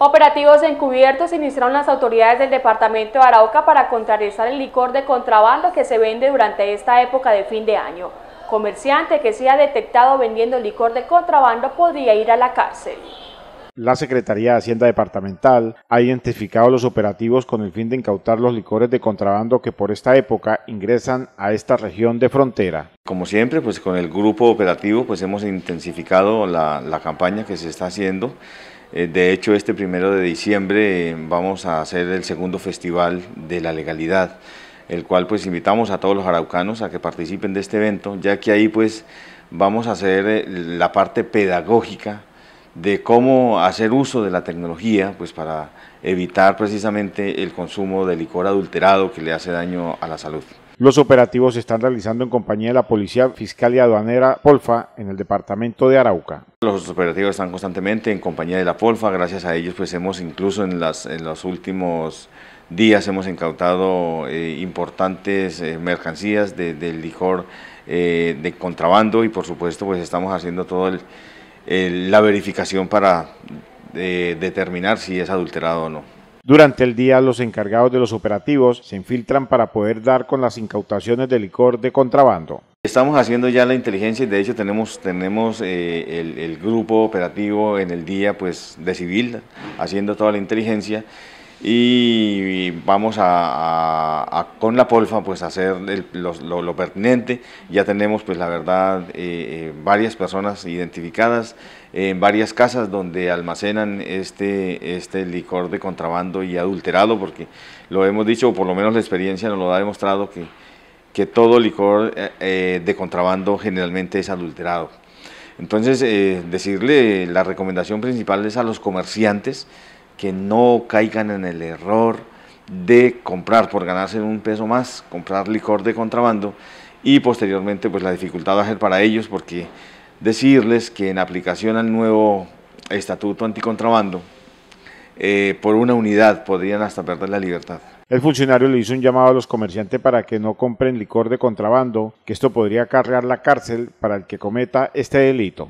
Operativos encubiertos iniciaron las autoridades del departamento de Arauca para contrarrestar el licor de contrabando que se vende durante esta época de fin de año. Comerciante que sea detectado vendiendo licor de contrabando podría ir a la cárcel. La Secretaría de Hacienda Departamental ha identificado los operativos con el fin de incautar los licores de contrabando que por esta época ingresan a esta región de frontera. Como siempre, pues con el grupo operativo pues hemos intensificado la, la campaña que se está haciendo eh, de hecho, este primero de diciembre eh, vamos a hacer el segundo festival de la legalidad, el cual pues invitamos a todos los araucanos a que participen de este evento, ya que ahí pues vamos a hacer eh, la parte pedagógica de cómo hacer uso de la tecnología pues para evitar precisamente el consumo de licor adulterado que le hace daño a la salud. Los operativos se están realizando en compañía de la Policía Fiscal y Aduanera Polfa en el departamento de Arauca. Los operativos están constantemente en compañía de la Polfa, gracias a ellos pues hemos incluso en, las, los últimos días hemos incautado eh, importantes eh, mercancías del de licor eh, de contrabando y por supuesto pues estamos haciendo toda la verificación para determinar si es adulterado o no. Durante el día, los encargados de los operativos se infiltran para poder dar con las incautaciones de licor de contrabando. Estamos haciendo ya la inteligencia y de hecho tenemos, tenemos eh, el, el grupo operativo en el día pues, de civil haciendo toda la inteligencia y vamos a, con la polfa pues hacer lo, pertinente ya tenemos pues la verdad eh, eh, varias personas identificadas en varias casas donde almacenan este, este licor de contrabando y adulterado porque lo hemos dicho o por lo menos la experiencia nos lo ha demostrado que, todo licor eh, de contrabando generalmente es adulterado entonces decirle la recomendación principal es a los comerciantes que no caigan en el error de comprar por ganarse un peso más, comprar licor de contrabando y posteriormente pues la dificultad va a ser para ellos porque decirles que en aplicación al nuevo estatuto anticontrabando eh, por una unidad podrían hasta perder la libertad. El funcionario le hizo un llamado a los comerciantes para que no compren licor de contrabando, que esto podría acarrear la cárcel para el que cometa este delito.